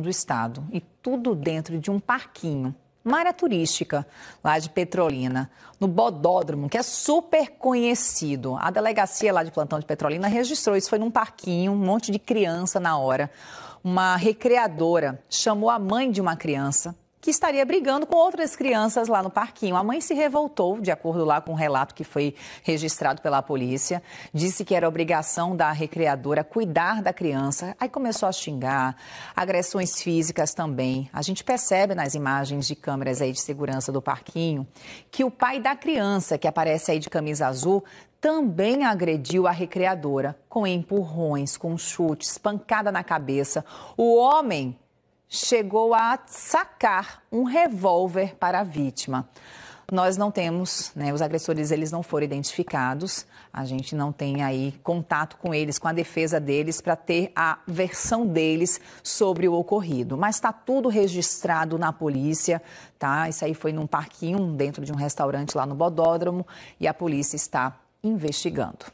do estado e tudo dentro de um parquinho, uma área turística lá de Petrolina, no Bodódromo, que é super conhecido. A delegacia lá de plantão de Petrolina registrou isso, foi num parquinho, um monte de criança na hora. Uma recreadora chamou a mãe de uma criança que estaria brigando com outras crianças lá no parquinho. A mãe se revoltou, de acordo lá com um relato que foi registrado pela polícia. Disse que era obrigação da recreadora cuidar da criança. Aí começou a xingar, agressões físicas também. A gente percebe nas imagens de câmeras aí de segurança do parquinho que o pai da criança, que aparece aí de camisa azul, também agrediu a recreadora com empurrões, com chutes, pancada na cabeça. O homem chegou a sacar um revólver para a vítima. Nós não temos, né, os agressores eles não foram identificados, a gente não tem aí contato com eles, com a defesa deles, para ter a versão deles sobre o ocorrido. Mas está tudo registrado na polícia, tá? Isso aí foi num parquinho, dentro de um restaurante lá no Bodódromo, e a polícia está investigando.